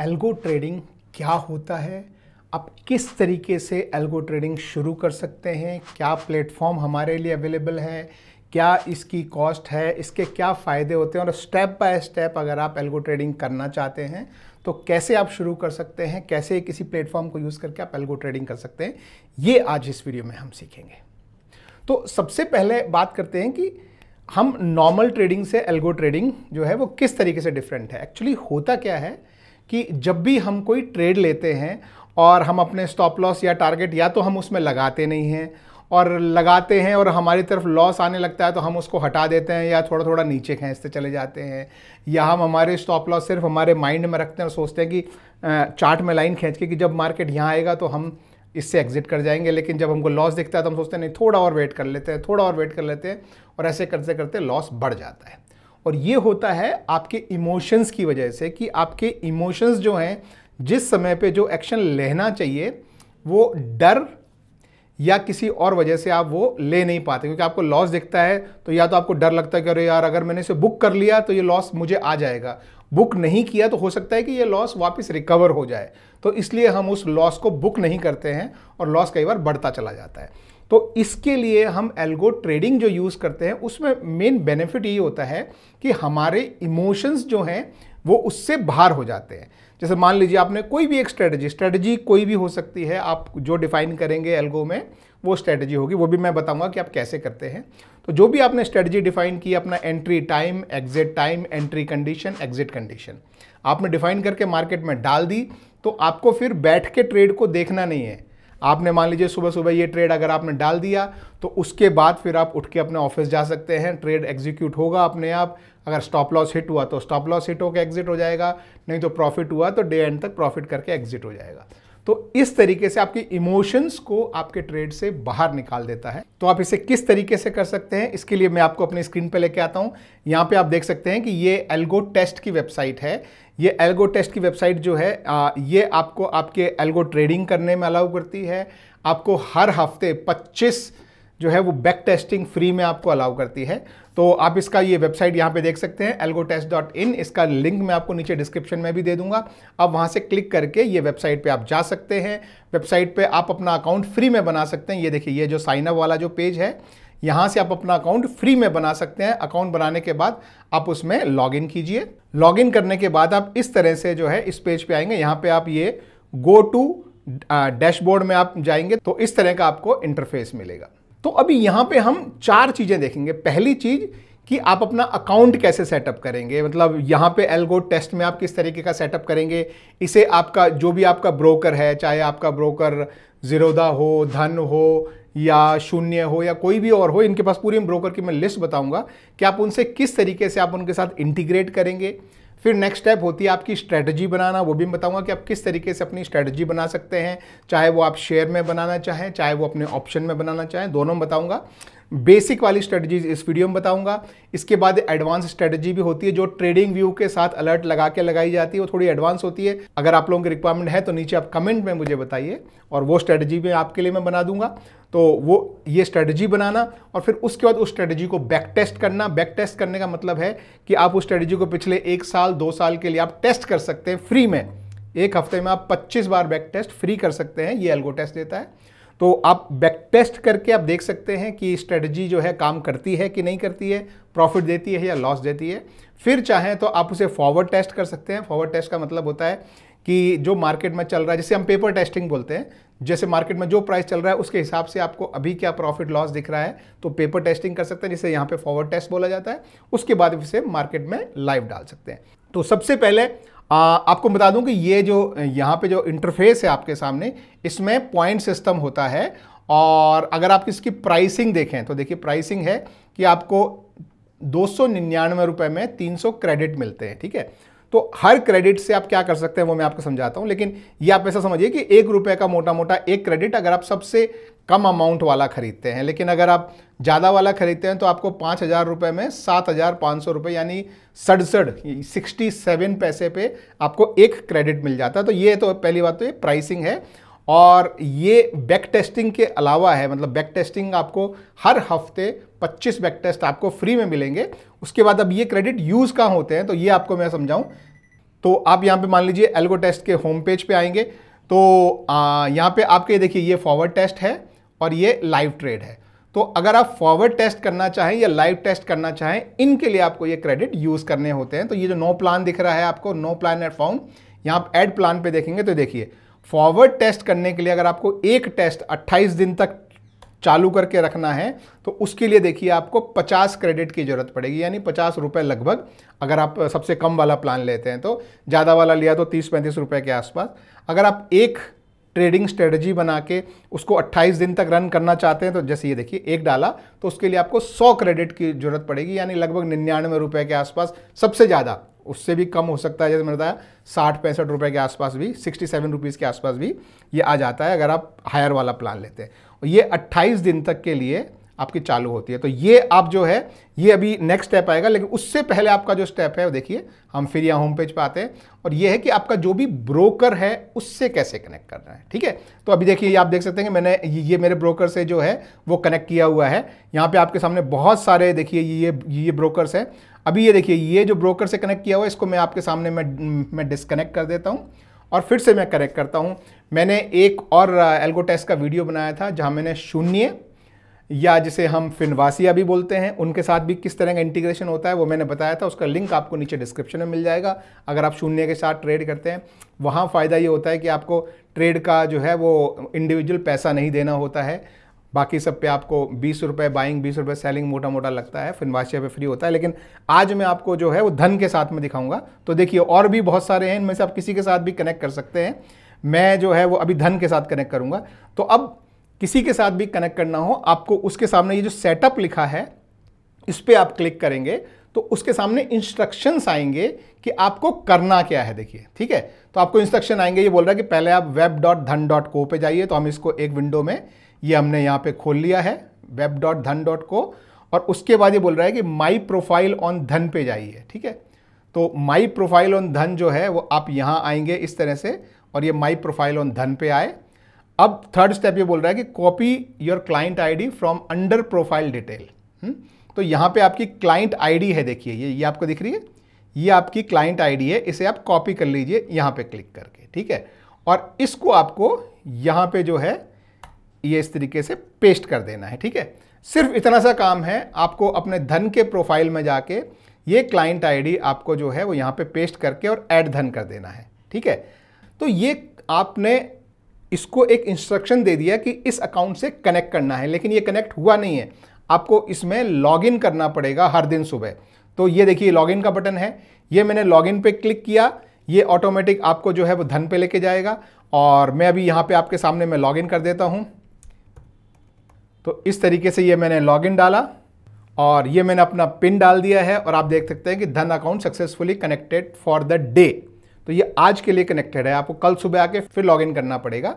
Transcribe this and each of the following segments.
Algo trading क्या होता है आप किस तरीके से एल्गो ट्रेडिंग शुरू कर सकते हैं क्या प्लेटफॉर्म हमारे लिए अवेलेबल है क्या इसकी कॉस्ट है इसके क्या फ़ायदे होते हैं और स्टेप बाय स्टेप अगर आप एल्गो ट्रेडिंग करना चाहते हैं तो कैसे आप शुरू कर सकते हैं कैसे किसी प्लेटफॉर्म को यूज़ करके आप एल्गो ट्रेडिंग कर सकते हैं ये आज इस वीडियो में हम सीखेंगे तो सबसे पहले बात करते हैं कि हम नॉर्मल ट्रेडिंग से एल्गो ट्रेडिंग जो है वो किस तरीके से डिफरेंट है एक्चुअली होता क्या है कि जब भी हम कोई ट्रेड लेते हैं और हम अपने स्टॉप लॉस या टारगेट या तो हम उसमें लगाते नहीं हैं और लगाते हैं और हमारी तरफ लॉस आने लगता है तो हम उसको हटा देते हैं या थोड़ा थोड़ा नीचे खींचते चले जाते हैं या हम हमारे स्टॉप लॉस सिर्फ हमारे माइंड में रखते हैं और सोचते हैं कि चार्ट में लाइन खींच के कि जब मार्केट यहाँ आएगा तो हम इससे एग्जिट कर जाएंगे लेकिन जब हमको लॉस दिखता है तो हम सोचते हैं नहीं थोड़ा और वेट कर लेते हैं थोड़ा और वेट कर लेते हैं और ऐसे करते करते लॉस बढ़ जाता है और ये होता है आपके इमोशंस की वजह से कि आपके इमोशंस जो हैं जिस समय पे जो एक्शन लेना चाहिए वो डर या किसी और वजह से आप वो ले नहीं पाते क्योंकि आपको लॉस दिखता है तो या तो आपको डर लगता है कि अरे यार अगर मैंने इसे बुक कर लिया तो ये लॉस मुझे आ जाएगा बुक नहीं किया तो हो सकता है कि ये लॉस वापस रिकवर हो जाए तो इसलिए हम उस लॉस को बुक नहीं करते हैं और लॉस कई बार बढ़ता चला जाता है तो इसके लिए हम एल्गो ट्रेडिंग जो यूज़ करते हैं उसमें मेन बेनिफिट ये होता है कि हमारे इमोशंस जो हैं वो उससे बाहर हो जाते हैं जैसे मान लीजिए आपने कोई भी एक स्ट्रेटजी स्ट्रेटजी कोई भी हो सकती है आप जो डिफाइन करेंगे एल्गो में वो स्ट्रेटजी होगी वो भी मैं बताऊंगा कि आप कैसे करते हैं तो जो भी आपने स्ट्रेटजी डिफाइन की अपना entry time exit time entry condition exit condition आपने डिफाइन करके मार्केट में डाल दी तो आपको फिर बैठ के ट्रेड को देखना नहीं है आपने मान लीजिए सुबह सुबह ये ट्रेड अगर आपने डाल दिया तो उसके बाद फिर आप उठ के अपने ऑफिस जा सकते हैं ट्रेड एग्जीक्यूट होगा अपने आप अगर स्टॉप लॉस हिट हुआ तो स्टॉप लॉस हिट होकर एग्जिट हो जाएगा नहीं तो प्रॉफिट हुआ तो डे एंड तक प्रॉफिट करके एग्जिट हो जाएगा तो इस तरीके से आपके इमोशंस को आपके ट्रेड से बाहर निकाल देता है तो आप इसे किस तरीके से कर सकते हैं इसके लिए मैं आपको अपनी स्क्रीन पर लेके आता हूं यहां पे आप देख सकते हैं कि ये एल्गो टेस्ट की वेबसाइट है ये एल्गो टेस्ट की वेबसाइट जो है आ, ये आपको आपके एल्गो ट्रेडिंग करने में अलाउ करती है आपको हर हफ्ते 25 जो है वो बैक टेस्टिंग फ्री में आपको अलाउ करती है तो आप इसका ये वेबसाइट यहाँ पे देख सकते हैं एल्गो टेस्ट डॉट इन इसका लिंक मैं आपको नीचे डिस्क्रिप्शन में भी दे दूंगा आप वहाँ से क्लिक करके ये वेबसाइट पे आप जा सकते हैं वेबसाइट पे आप अपना अकाउंट फ्री में बना सकते हैं ये देखिए ये जो साइनअप वाला जो पेज है यहाँ से आप अपना अकाउंट फ्री में बना सकते हैं अकाउंट बनाने के बाद आप उसमें लॉगिन कीजिए लॉगिन करने के बाद आप इस तरह से जो है इस पेज पे आएंगे यहाँ पे आप ये गो टू डैशबोर्ड में आप जाएंगे तो इस तरह का आपको इंटरफेस मिलेगा तो अभी यहाँ पे हम चार चीज़ें देखेंगे पहली चीज़ कि आप अपना अकाउंट कैसे सेटअप करेंगे मतलब यहाँ पे एल्गो टेस्ट में आप किस तरीके का सेटअप करेंगे इसे आपका जो भी आपका ब्रोकर है चाहे आपका ब्रोकर ज़ीरोदा हो धन हो या शून्य हो या कोई भी और हो इनके पास पूरी ब्रोकर की मैं लिस्ट बताऊंगा कि आप उनसे किस तरीके से आप उनके साथ इंटीग्रेट करेंगे फिर नेक्स्ट स्टेप होती है आपकी स्ट्रेटजी बनाना वो भी मैं बताऊंगा कि आप किस तरीके से अपनी स्ट्रेटजी बना सकते हैं चाहे वो आप शेयर में बनाना चाहें चाहे वो अपने ऑप्शन में बनाना चाहें दोनों में बताऊंगा बेसिक वाली स्ट्रेटजीज इस वीडियो में बताऊंगा इसके बाद एडवांस स्ट्रेटजी भी होती है जो ट्रेडिंग व्यू के साथ अलर्ट लगा के लगाई जाती है वो थोड़ी एडवांस होती है अगर आप लोगों की रिक्वायरमेंट है तो नीचे आप कमेंट में मुझे बताइए और वो स्ट्रेटजी भी आपके लिए मैं बना दूंगा तो वो ये स्ट्रेटजी बनाना और फिर उसके बाद उस स्ट्रेटजी को बैक टेस्ट करना बैक टेस्ट करने का मतलब है कि आप उस स्ट्रेटजी को पिछले एक साल दो साल के लिए आप टेस्ट कर सकते हैं फ्री में एक हफ्ते में आप 25 बार बैक टेस्ट फ्री कर सकते हैं ये एल्गो टेस्ट देता है तो आप बैक टेस्ट करके आप देख सकते हैं कि स्ट्रेटजी जो है काम करती है कि नहीं करती है प्रॉफिट देती है या लॉस देती है फिर चाहें तो आप उसे फॉरवर्ड टेस्ट कर सकते हैं फॉरवर्ड टेस्ट का मतलब होता है कि जो मार्केट में चल रहा है जैसे हम पेपर टेस्टिंग बोलते हैं जैसे मार्केट में जो प्राइस चल रहा है उसके हिसाब से आपको अभी क्या प्रॉफिट लॉस दिख रहा है तो पेपर टेस्टिंग कर सकते हैं जिसे यहाँ पे फॉरवर्ड टेस्ट बोला जाता है उसके बाद इसे मार्केट में लाइव डाल सकते हैं तो सबसे पहले आ, आपको बता दूं कि ये जो यहाँ पे जो इंटरफेस है आपके सामने इसमें पॉइंट सिस्टम होता है और अगर आप इसकी प्राइसिंग देखें तो देखिए प्राइसिंग है कि आपको दो सौ में तीन क्रेडिट मिलते हैं ठीक है तो हर क्रेडिट से आप क्या कर सकते हैं वो मैं आपको समझाता हूं लेकिन ये आप ऐसा समझिए कि एक रुपए का मोटा मोटा एक क्रेडिट अगर आप सबसे कम अमाउंट वाला खरीदते हैं लेकिन अगर आप ज़्यादा वाला खरीदते हैं तो आपको पाँच हज़ार रुपये में सात हज़ार पाँच सौ रुपये यानी सड़सठ सिक्सटी सेवन पैसे पे आपको एक क्रेडिट मिल जाता है तो ये तो पहली बात तो ये प्राइसिंग है और ये बैक टेस्टिंग के अलावा है मतलब बैक टेस्टिंग आपको हर हफ्ते 25 बैक टेस्ट आपको फ्री में मिलेंगे उसके बाद अब ये क्रेडिट यूज़ कहाँ होते हैं तो ये आपको मैं समझाऊँ तो आप यहाँ पे मान लीजिए एल्गो टेस्ट के होम पेज पे आएंगे तो यहाँ पे आपके देखिए ये फॉरवर्ड टेस्ट है और ये लाइव ट्रेड है तो अगर आप फॉरवर्ड टेस्ट करना चाहें या लाइव टेस्ट करना चाहें इनके लिए आपको ये क्रेडिट यूज़ करने होते हैं तो ये जो नो प्लान दिख रहा है आपको नो प्लान एट फॉर्म यहाँ आप एड प्लान पे देखेंगे तो देखिए फॉरवर्ड टेस्ट करने के लिए अगर आपको एक टेस्ट 28 दिन तक चालू करके रखना है तो उसके लिए देखिए आपको 50 क्रेडिट की ज़रूरत पड़ेगी यानी पचास रुपये लगभग अगर आप सबसे कम वाला प्लान लेते हैं तो ज़्यादा वाला लिया तो तीस पैंतीस रुपये के आसपास अगर आप एक ट्रेडिंग स्ट्रेटजी बना के उसको 28 दिन तक रन करना चाहते हैं तो जैसे ये देखिए एक डाला तो उसके लिए आपको 100 क्रेडिट की जरूरत पड़ेगी यानी लगभग निन्यानवे रुपए के आसपास सबसे ज़्यादा उससे भी कम हो सकता है जैसे मैंने बताया साठ पैंसठ रुपये के आसपास भी सिक्सटी सेवन रुपीज़ के आसपास भी ये आ जाता है अगर आप हायर वाला प्लान लेते हैं ये अट्ठाईस दिन तक के लिए आपकी चालू होती है तो ये आप जो है ये अभी नेक्स्ट स्टेप आएगा लेकिन उससे पहले आपका जो स्टेप है वो देखिए हम फिर यहाँ होम पेज पर आते हैं और ये है कि आपका जो भी ब्रोकर है उससे कैसे कनेक्ट करना है ठीक है तो अभी देखिए आप देख सकते हैं कि मैंने ये मेरे ब्रोकर से जो है वो कनेक्ट किया हुआ है यहाँ पर आपके सामने बहुत सारे देखिए ये ये ये ब्रोकरस हैं अभी ये देखिए ये जो ब्रोकर से कनेक्ट किया हुआ है इसको मैं आपके सामने मैं मैं डिसकनेक्ट कर देता हूँ और फिर से मैं कनेक्ट करता हूँ मैंने एक और एल्गो uh, टेस्ट का वीडियो बनाया था जहाँ मैंने शून्य या जिसे हम फिनवासिया भी बोलते हैं उनके साथ भी किस तरह का इंटीग्रेशन होता है वो मैंने बताया था उसका लिंक आपको नीचे डिस्क्रिप्शन में मिल जाएगा अगर आप शून्य के साथ ट्रेड करते हैं वहाँ फ़ायदा ये होता है कि आपको ट्रेड का जो है वो इंडिविजुअल पैसा नहीं देना होता है बाकी सब पे आपको बीस रुपये बाइंग बीस रुपये सेलिंग मोटा मोटा लगता है फिनवासिया पे फ्री होता है लेकिन आज मैं आपको जो है वो धन के साथ में दिखाऊंगा तो देखिए और भी बहुत सारे हैं इनमें से आप किसी के साथ भी कनेक्ट कर सकते हैं मैं जो है वो अभी धन के साथ कनेक्ट करूंगा तो अब किसी के साथ भी कनेक्ट करना हो आपको उसके सामने ये जो सेटअप लिखा है इस पर आप क्लिक करेंगे तो उसके सामने इंस्ट्रक्शंस आएंगे कि आपको करना क्या है देखिए ठीक है तो आपको इंस्ट्रक्शन आएंगे ये बोल रहा है कि पहले आप वेब डॉट धन डॉट को पर जाइए तो हम इसको एक विंडो में ये हमने यहाँ पे खोल लिया है वेब डॉट धन डॉट को और उसके बाद ये बोल रहा है कि माई प्रोफाइल ऑन धन पे जाइए ठीक है तो माई प्रोफाइल ऑन धन जो है वो आप यहाँ आएंगे इस तरह से और ये माई प्रोफाइल ऑन धन पे आए अब थर्ड स्टेप ये बोल रहा है कि copy your client ID from under profile detail तो यहाँ पे आपकी क्लाइंट आईडी है देखिए ये ये आपको दिख रही है ये आपकी क्लाइंट आईडी है इसे आप कॉपी कर लीजिए यहाँ पे क्लिक करके ठीक है और इसको आपको यहाँ पे जो है ये इस तरीके से पेस्ट कर देना है ठीक है सिर्फ इतना सा काम है आपको अपने धन के प्रोफाइल में जाके ये क्लाइंट आईडी आपको जो है वो यहाँ पे पेस्ट करके और एड धन कर देना है ठीक है तो ये आपने इसको एक इंस्ट्रक्शन दे दिया कि इस अकाउंट से कनेक्ट करना है लेकिन ये कनेक्ट हुआ नहीं है आपको इसमें लॉगिन करना पड़ेगा हर दिन सुबह तो ये देखिए लॉगिन का बटन है ये मैंने लॉगिन पे क्लिक किया ये ऑटोमेटिक आपको जो है वो धन पे लेके जाएगा और मैं अभी यहाँ पे आपके सामने मैं लॉगिन कर देता हूँ तो इस तरीके से ये मैंने लॉगिन डाला और ये मैंने अपना पिन डाल दिया है और आप देख सकते हैं कि Dhan account successfully connected for the day तो ये आज के लिए कनेक्टेड है आपको कल सुबह आके फिर लॉगिन करना पड़ेगा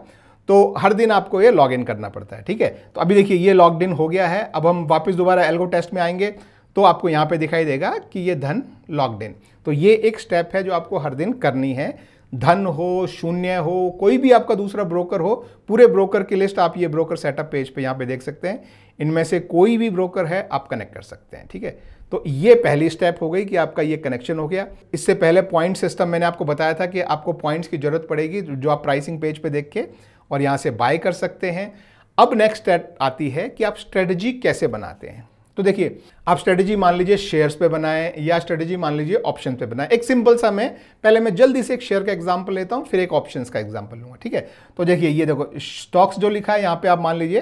तो हर दिन आपको ये लॉगिन करना पड़ता है ठीक है तो अभी देखिए ये लॉग इन हो गया है अब हम वापस दोबारा एल्गो टेस्ट में आएंगे तो आपको यहाँ पे दिखाई देगा कि ये धन लॉकड इन तो ये एक स्टेप है जो आपको हर दिन करनी है धन हो शून्य हो कोई भी आपका दूसरा ब्रोकर हो पूरे ब्रोकर की लिस्ट आप ये ब्रोकर सेटअप पेज पे यहाँ पे देख सकते हैं इनमें से कोई भी ब्रोकर है आप कनेक्ट कर सकते हैं ठीक है तो ये पहली स्टेप हो गई कि आपका ये कनेक्शन हो गया इससे पहले पॉइंट सिस्टम मैंने आपको बताया था कि आपको पॉइंट्स की ज़रूरत पड़ेगी जो आप प्राइसिंग पेज पर देख के और यहाँ से बाय कर सकते हैं अब नेक्स्ट स्टेप आती है कि आप स्ट्रेटजी कैसे बनाते हैं तो देखिए आप स्ट्रेटेजी मान लीजिए शेयर्स पे बनाएं या स्ट्रेटेजी मान लीजिए ऑप्शन पे बनाएं एक सिंपल सा मैं पहले मैं जल्दी से एक शेयर का एग्जांपल लेता हूं फिर एक ऑप्शंस का एग्जांपल लूंगा ठीक है तो देखिए ये देखो स्टॉक्स जो लिखा है यहाँ पे आप मान लीजिए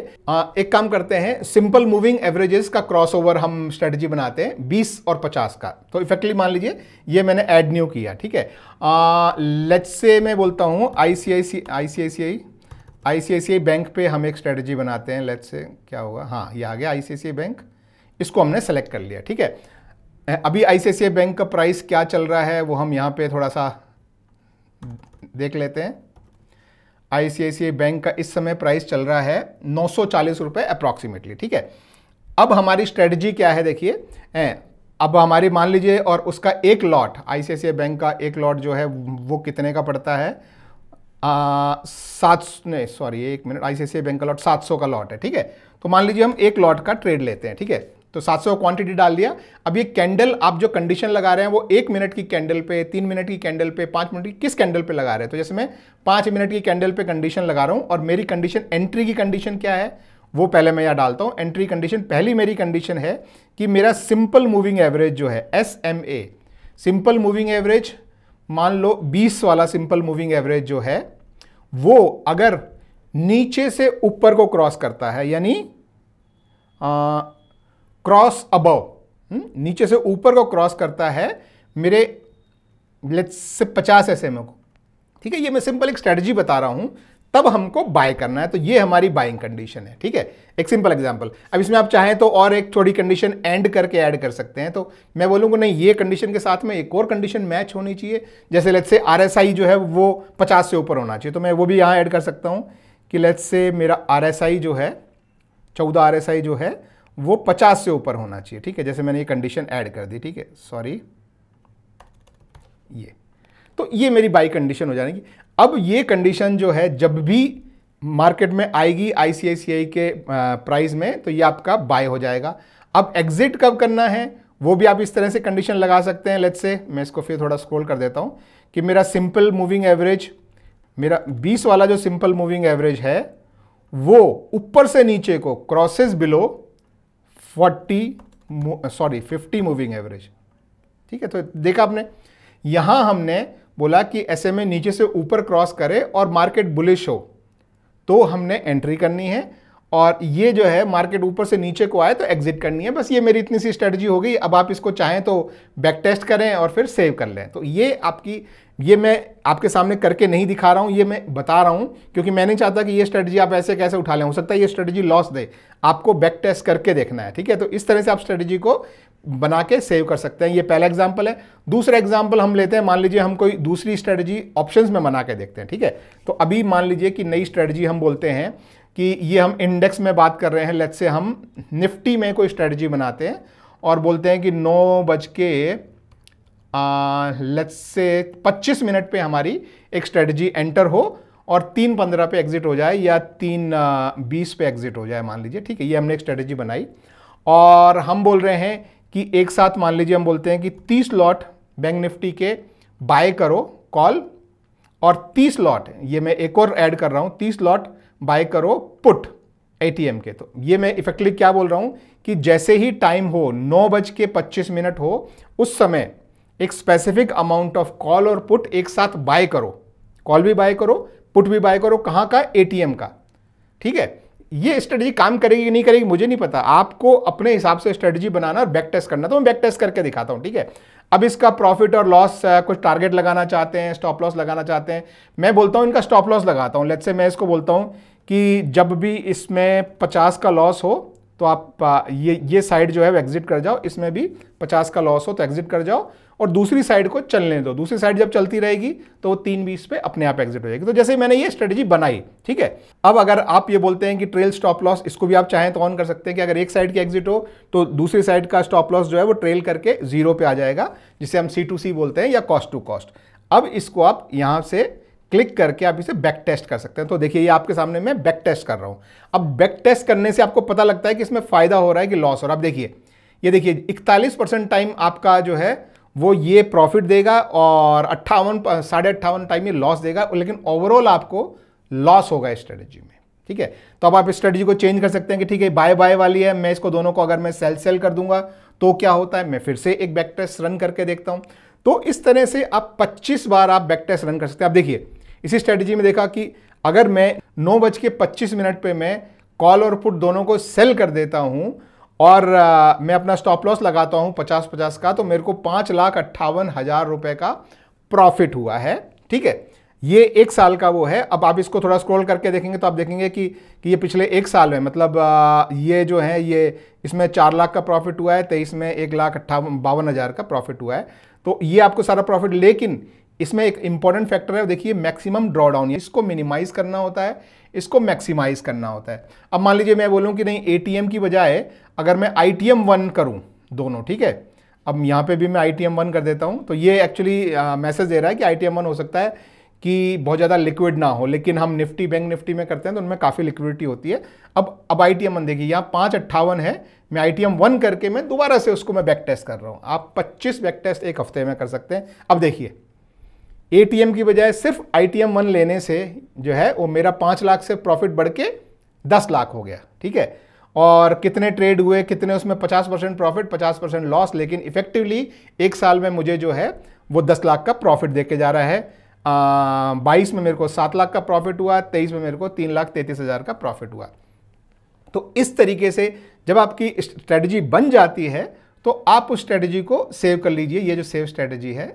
एक काम करते हैं सिंपल मूविंग एवरेजेस का क्रॉस हम स्ट्रेटेजी बनाते हैं बीस और पचास का तो इफेक्टली मान लीजिए ये मैंने एड न्यू किया ठीक है लेट से मैं बोलता हूँ आई सी आईसीआईसीआई बैंक पे हम एक स्ट्रेटेजी बनाते हैं लेट से क्या होगा हाँ ये आ गया आईसीआईसीआई बैंक इसको हमने सेलेक्ट कर लिया ठीक है अभी आई बैंक का प्राइस क्या चल रहा है वो हम यहाँ पे थोड़ा सा देख लेते हैं आई बैंक का इस समय प्राइस चल रहा है नौ सौ अप्रॉक्सीमेटली ठीक है अब हमारी स्ट्रेटजी क्या है देखिए अब हमारी मान लीजिए और उसका एक लॉट आई बैंक का एक लॉट जो है वो कितने का पड़ता है सात नहीं सॉरी एक मिनट आई बैंक का लॉट सात सौ का लॉट है ठीक है तो मान लीजिए हम एक लॉट का ट्रेड लेते हैं ठीक है तो 700 क्वांटिटी डाल दिया अब ये कैंडल आप जो कंडीशन लगा रहे हैं वो एक मिनट की कैंडल पे तीन मिनट की कैंडल पे पांच मिनट की किस कैंडल पे लगा रहे हैं तो जैसे मैं पाँच मिनट की कैंडल पे कंडीशन लगा रहा हूँ और मेरी कंडीशन एंट्री की कंडीशन क्या है वो पहले मैं यहाँ डालता हूँ एंट्री कंडीशन पहली मेरी कंडीशन है कि मेरा सिंपल मूविंग एवरेज जो है S M A simple moving average मान लो बीस वाला सिंपल मूविंग एवरेज जो है वो अगर नीचे से ऊपर को क्रॉस करता है यानी क्रॉस अबव hmm? नीचे से ऊपर को क्रॉस करता है मेरे लेट्स से पचास एस एम को ठीक है ये मैं सिंपल एक स्ट्रेटजी बता रहा हूं तब हमको बाय करना है तो ये हमारी बाइंग कंडीशन है ठीक है एक सिंपल एग्जांपल अब इसमें आप चाहें तो और एक थोड़ी कंडीशन एंड करके ऐड कर सकते हैं तो मैं बोलूँगा नहीं ये कंडीशन के साथ में एक और कंडीशन मैच होनी चाहिए जैसे लेट्स से आर जो है वो 50 से ऊपर होना चाहिए तो मैं वो भी यहाँ ऐड कर सकता हूँ कि लेट्स से मेरा आर जो है चौदह आर जो है वो पचास से ऊपर होना चाहिए ठीक है जैसे मैंने ये कंडीशन ऐड कर दी ठीक है सॉरी ये तो ये मेरी बाई कंडीशन हो जाएगी अब ये कंडीशन जो है जब भी मार्केट में आएगी आईसीआईसीआई के प्राइस में तो ये आपका बाय हो जाएगा अब एग्जिट कब करना है वो भी आप इस तरह से कंडीशन लगा सकते हैं लेट्स से मैं इसको फिर थोड़ा स्क्रॉल कर देता हूं कि मेरा सिंपल मूविंग एवरेज मेरा 20 वाला जो सिंपल मूविंग एवरेज है वो ऊपर से नीचे को crosses below forty sorry fifty moving average ठीक है तो देखा आपने यहां हमने बोला कि एस नीचे से ऊपर क्रॉस करे और मार्केट बुलिश हो तो हमने एंट्री करनी है और ये जो है मार्केट ऊपर से नीचे को आए तो एग्जिट करनी है बस ये मेरी इतनी सी स्ट्रेटजी हो गई अब आप इसको चाहें तो बैक टेस्ट करें और फिर सेव कर लें तो ये आपकी ये मैं आपके सामने करके नहीं दिखा रहा हूँ ये मैं बता रहा हूँ क्योंकि मैं नहीं चाहता कि ये स्ट्रेटजी आप ऐसे कैसे उठा लें हो सकता है ये स्ट्रेटजी लॉस दे आपको बैक टेस्ट करके देखना है ठीक है तो इस तरह से आप स्ट्रेटजी को बना के सेव कर सकते हैं ये पहला एग्जाम्पल है दूसरा एग्जाम्पल हम लेते हैं मान लीजिए हम कोई दूसरी स्ट्रेटजी ऑप्शन में बना के देखते हैं ठीक है तो अभी मान लीजिए कि नई स्ट्रेटजी हम बोलते हैं कि ये हम इंडेक्स में बात कर रहे हैं लेट से हम निफ्टी में कोई स्ट्रेटजी बनाते हैं और बोलते हैं कि नौ बज के लेट्स से 25 मिनट पे हमारी एक स्ट्रेटजी एंटर हो और तीन पंद्रह पे एग्जिट हो जाए या तीन बीस पे एग्जिट हो जाए मान लीजिए ठीक है ये हमने एक स्ट्रेटजी बनाई और हम बोल रहे हैं कि एक साथ मान लीजिए हम बोलते हैं कि तीस लॉट बैंक निफ्टी के बाय करो कॉल और तीस लॉट ये मैं एक और ऐड कर रहा हूँ तीस लॉट बाय करो पुट एटीएम के तो ये मैं इफेक्टली क्या बोल रहा हूँ कि जैसे ही टाइम हो नौ बज के पच्चीस मिनट हो उस समय एक स्पेसिफिक अमाउंट ऑफ कॉल और पुट एक साथ बाय करो कॉल भी बाय करो पुट भी बाय करो कहाँ का एटीएम का ठीक है ये स्ट्रेटजी काम करेगी कि नहीं करेगी मुझे नहीं पता आपको अपने हिसाब से स्ट्रेटजी बनाना और बैक टेस्ट करना तो मैं बैक टेस्ट करके दिखाता हूँ ठीक है अब इसका प्रॉफिट और लॉस कुछ टारगेट लगाना चाहते हैं स्टॉप लॉस लगाना चाहते हैं मैं बोलता हूँ इनका स्टॉप लॉस लगाता हूँ लेट से मैं इसको बोलता हूँ कि जब भी इसमें पचास का लॉस हो तो आप ये ये साइड जो है एग्जिट कर जाओ इसमें भी पचास का लॉस हो तो एग्जिट कर जाओ और दूसरी साइड को चलने दो दूसरी साइड जब चलती रहेगी तो वो तीन बीस पे अपने आप एग्जिट हो जाएगी तो जैसे मैंने ये स्ट्रेटेजी बनाई ठीक है अब अगर आप ये बोलते हैं कि ट्रेल स्टॉप लॉस इसको भी आप चाहें तो ऑन कर सकते हैं कि अगर एक साइड की एग्जिट हो तो दूसरी साइड का स्टॉप लॉस जो है वो ट्रेल करके जीरो पे आ जाएगा जिसे हम सी टू सी बोलते हैं या कॉस्ट टू कॉस्ट अब इसको आप यहाँ से क्लिक करके आप इसे बैक टेस्ट कर सकते हैं तो देखिए ये आपके सामने मैं बैक टेस्ट कर रहा हूँ अब बैक टेस्ट करने से आपको पता लगता है कि इसमें फ़ायदा हो रहा है कि लॉस हो रहा है आप देखिए ये देखिए इकतालीस परसेंट टाइम आपका जो है वो ये प्रॉफिट देगा और अट्ठावन साढ़े अट्ठावन टाइम में लॉस देगा लेकिन ओवरऑल आपको लॉस होगा स्ट्रेटेजी में ठीक है तो अब आप इस स्ट्रेटजी को चेंज कर सकते हैं कि ठीक है बाय बाय वाली है मैं इसको दोनों को अगर मैं सेल सेल कर दूंगा तो क्या होता है मैं फिर से एक बैक टेस्ट रन करके देखता हूं तो इस तरह से आप पच्चीस बार आप बैक टेस्ट रन कर सकते हैं आप देखिए इसी स्ट्रेटेजी में देखा कि अगर मैं नौ बज के पच्चीस मिनट पर मैं कॉल और पुट दोनों को सेल कर देता हूँ और आ, मैं अपना स्टॉप लॉस लगाता हूँ पचास पचास का तो मेरे को पाँच लाख अट्ठावन हज़ार रुपये का प्रॉफिट हुआ है ठीक है ये एक साल का वो है अब आप इसको थोड़ा स्क्रॉल करके देखेंगे तो आप देखेंगे कि कि ये पिछले एक साल में मतलब आ, ये जो है ये इसमें चार लाख का प्रॉफिट हुआ है तेईस में एक लाख अट्ठावन बावन हज़ार का प्रॉफिट हुआ है तो ये आपको सारा प्रॉफिट लेकिन इसमें एक इंपॉर्टेंट फैक्टर है देखिए मैक्सिमम ड्रॉडाउन इसको मिनिमाइज करना होता है इसको मैक्सिमाइज करना होता है अब मान लीजिए मैं बोलूँ कि नहीं ए की बजाय अगर मैं आई टी एम वन करूँ दोनों ठीक है अब यहाँ पे भी मैं आई टी एम वन कर देता हूँ तो ये एक्चुअली मैसेज दे रहा है कि आई टी एम वन हो सकता है कि बहुत ज़्यादा लिक्विड ना हो लेकिन हम निफ्टी बैंक निफ्टी में करते हैं तो उनमें काफ़ी लिक्विडिटी होती है अब अब आई टी एम वन देखिए यहाँ पाँच अट्ठावन है मैं आई टी एम वन करके मैं दोबारा से उसको मैं बैक टेस्ट कर रहा हूँ आप पच्चीस बैक टेस्ट एक हफ्ते में कर सकते हैं अब देखिए एटीएम की बजाय सिर्फ आईटीएम वन लेने से जो है वो मेरा पाँच लाख से प्रॉफिट बढ़ के दस लाख हो गया ठीक है और कितने ट्रेड हुए कितने उसमें पचास परसेंट प्रॉफिट पचास परसेंट लॉस लेकिन इफेक्टिवली एक साल में मुझे जो है वो दस लाख का प्रॉफिट दे के जा रहा है बाईस में मेरे को सात लाख का प्रॉफिट हुआ तेईस में मेरे को तीन लाख तैंतीस हज़ार का प्रॉफिट हुआ तो इस तरीके से जब आपकी स्ट्रेटजी बन जाती है तो आप उस स्ट्रेटजी को सेव कर लीजिए ये जो सेव स्ट्रेटजी है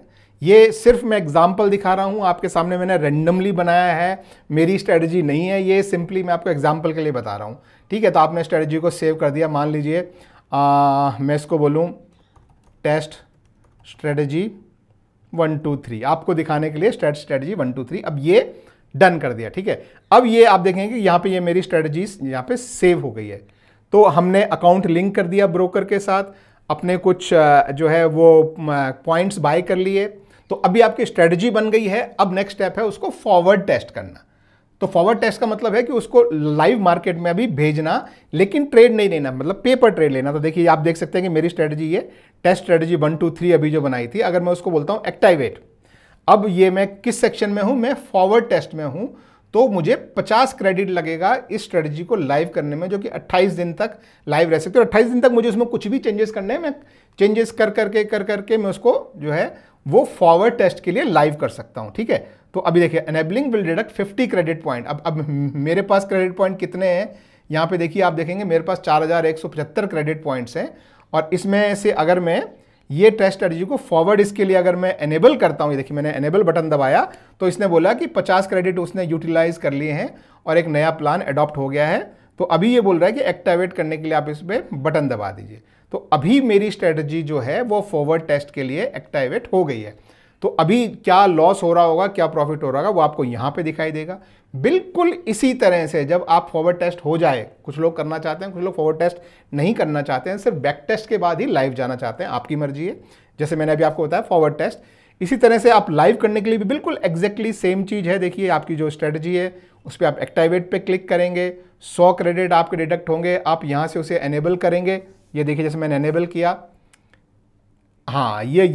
ये सिर्फ मैं एग्जाम्पल दिखा रहा हूँ आपके सामने मैंने रेंडमली बनाया है मेरी स्ट्रेटजी नहीं है ये सिंपली मैं आपको एग्जाम्पल के लिए बता रहा हूँ ठीक है तो आपने स्ट्रेटजी को सेव कर दिया मान लीजिए मैं इसको बोलूँ test strategy one two three आपको दिखाने के लिए straight strategy one two three अब ये डन कर दिया ठीक है अब ये आप देखेंगे कि यहाँ पे ये मेरी स्ट्रेटजीज यहाँ पे सेव हो गई है तो हमने अकाउंट लिंक कर दिया ब्रोकर के साथ अपने कुछ जो है वो पॉइंट्स बाय कर लिए तो अभी आपकी स्ट्रेटजी बन गई है अब नेक्स्ट स्टेप है उसको फॉरवर्ड टेस्ट करना तो फॉरवर्ड टेस्ट का मतलब है कि उसको लाइव मार्केट में अभी भेजना लेकिन ट्रेड नहीं लेना मतलब पेपर ट्रेड लेना तो देखिए आप देख सकते हैं कि मेरी स्ट्रेटजी ये test strategy one two three अभी जो बनाई थी अगर मैं उसको बोलता हूँ एक्टाइवेट अब ये मैं किस सेक्शन में हूँ मैं फॉरवर्ड टेस्ट में हूँ तो मुझे 50 क्रेडिट लगेगा इस स्ट्रेटजी को लाइव करने में जो कि 28 दिन तक लाइव रह सकते हो 28 दिन तक मुझे उसमें कुछ भी चेंजेस करने हैं मैं चेंजेस कर करके कर करके कर कर मैं उसको जो है वो फॉरवर्ड टेस्ट के लिए लाइव कर सकता हूँ ठीक है तो अभी देखिए enabling will deduct fifty credit point अब अब मेरे पास क्रेडिट पॉइंट कितने हैं यहाँ पे देखिए आप देखेंगे मेरे पास चार हज़ार एक सौ पचहत्तर क्रेडिट पॉइंट्स हैं और इसमें से अगर मैं ये टेस्ट अर्जी को फॉरवर्ड इसके लिए अगर मैं एनेबल करता हूँ ये देखिए मैंने एनेबल बटन दबाया तो इसने बोला कि 50 क्रेडिट उसने यूटिलाइज कर लिए हैं और एक नया प्लान अडॉप्ट हो गया है तो अभी ये बोल रहा है कि एक्टिवेट करने के लिए आप इस पर बटन दबा दीजिए तो अभी मेरी स्ट्रेटजी जो है वो फॉरवर्ड टेस्ट के लिए एक्टिवेट हो गई है तो अभी क्या लॉस हो रहा होगा क्या प्रॉफिट हो रहा होगा वो आपको यहाँ पे दिखाई देगा बिल्कुल इसी तरह से जब आप फॉरवर्ड टेस्ट हो जाए कुछ लोग करना चाहते हैं कुछ लोग फॉरवर्ड टेस्ट नहीं करना चाहते हैं सिर्फ बैक टेस्ट के बाद ही लाइव जाना चाहते हैं आपकी मर्जी है जैसे मैंने अभी आपको बताया फॉरवर्ड टेस्ट इसी तरह से आप लाइव करने के लिए भी बिल्कुल एग्जैक्टली सेम चीज़ है देखिए आपकी जो स्ट्रेटजी है उस पर आप एक्टिवेट पे क्लिक करेंगे सौ क्रेडिट आपके डिडक्ट होंगे आप यहाँ से उसे एनेबल करेंगे ये देखिए जैसे मैंने एनेबल किया हाँ ये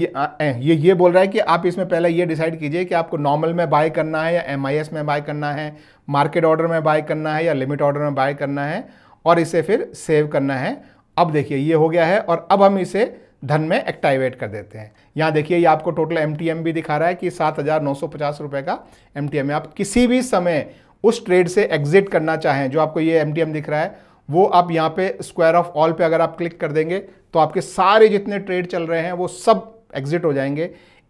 ये ये बोल रहा है कि आप इसमें पहले ये डिसाइड कीजिए कि आपको नॉर्मल में बाय करना है या एम में बाय करना है मार्केट ऑर्डर में बाय करना है या लिमिट ऑर्डर में बाय करना है और इसे फिर सेव करना है अब देखिए ये हो गया है और अब हम इसे धन में एक्टिवेट कर देते हैं यहाँ देखिए ये आपको टोटल एम भी दिखा रहा है कि सात हज़ार नौ सौ पचास का एम है आप किसी भी समय उस ट्रेड से एग्जिट करना चाहें जो आपको ये एम दिख रहा है वो आप यहाँ पे स्क्वायर ऑफ ऑल पे अगर आप क्लिक कर देंगे तो आपके सारे जितने ट्रेड चल रहे हैं वो सब एग्जिट हो जाएंगे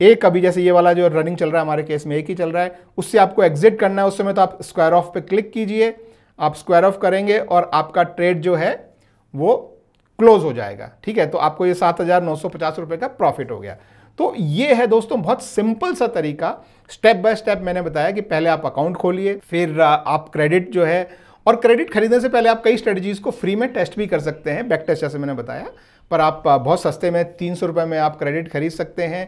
एक अभी जैसे ये वाला जो रनिंग चल रहा है हमारे केस में एक ही चल रहा है उससे आपको एग्जिट करना है उस समय तो आप स्क्वायर ऑफ पे क्लिक कीजिए आप स्क्वायर ऑफ करेंगे और आपका ट्रेड जो है वो क्लोज हो जाएगा ठीक है तो आपको ये सात हज़ार नौ सौ पचास का प्रॉफिट हो गया तो ये है दोस्तों बहुत सिंपल सा तरीका स्टेप बाय स्टेप मैंने बताया कि पहले आप अकाउंट खोलिए फिर आप क्रेडिट जो है और क्रेडिट खरीदने से पहले आप कई स्ट्रेटजीज़ को फ्री में टेस्ट भी कर सकते हैं बैक टेस्ट जैसे मैंने बताया पर आप बहुत सस्ते में तीन सौ रुपये में आप क्रेडिट खरीद सकते हैं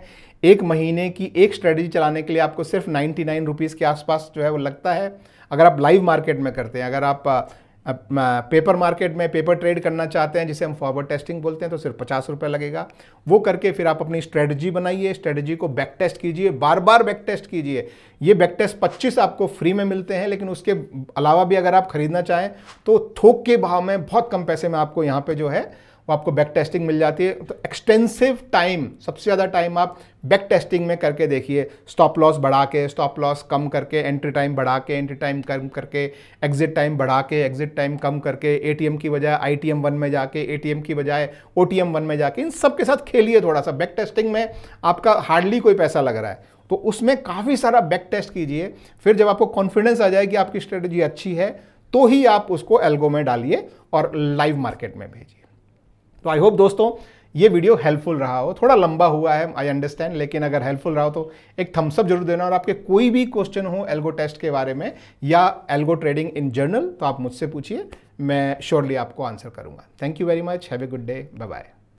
एक महीने की एक स्ट्रेटजी चलाने के लिए आपको सिर्फ नाइन्टी नाइन रुपीज़ के आसपास जो है वो लगता है अगर आप लाइव मार्केट में करते हैं अगर आप पेपर मार्केट में पेपर ट्रेड करना चाहते हैं जिसे हम फॉरवर्ड टेस्टिंग बोलते हैं तो सिर्फ पचास रुपये लगेगा वो करके फिर आप अपनी स्ट्रेटजी बनाइए स्ट्रेटजी को बैक टेस्ट कीजिए बार बार बैक टेस्ट कीजिए ये बैक टेस्ट पच्चीस आपको फ्री में मिलते हैं लेकिन उसके अलावा भी अगर आप खरीदना चाहें तो थोक के भाव में बहुत कम पैसे में आपको यहाँ पर जो है वो आपको बैक टेस्टिंग मिल जाती है तो एक्सटेंसिव टाइम सबसे ज़्यादा टाइम आप बैक टेस्टिंग में करके देखिए स्टॉप लॉस बढ़ा के स्टॉप लॉस कम करके एंट्री टाइम बढ़ा के एंट्री टाइम कम करके एग्जिट टाइम बढ़ा के एग्जिट टाइम कम करके ए की बजाय आई वन में जाके ए की बजाय ओ वन में जाके इन सब के साथ खेलिए थोड़ा सा बैक टेस्टिंग में आपका हार्डली कोई पैसा लग रहा है तो उसमें काफ़ी सारा बैक टेस्ट कीजिए फिर जब आपको कॉन्फिडेंस आ जाए कि आपकी स्ट्रेटजी अच्छी है तो ही आप उसको एल्गो में डालिए और लाइव मार्केट में भेजिए तो आई होप दोस्तों ये वीडियो हेल्पफुल रहा हो थोड़ा लंबा हुआ है आई अंडरस्टैंड लेकिन अगर हेल्पफुल रहा हो तो एक थम्सअप जरूर देना और आपके कोई भी क्वेश्चन हो एल्गो टेस्ट के बारे में या एल्गो ट्रेडिंग इन जनरल तो आप मुझसे पूछिए मैं श्योरली आपको आंसर करूँगा thank you very much have a good day bye bye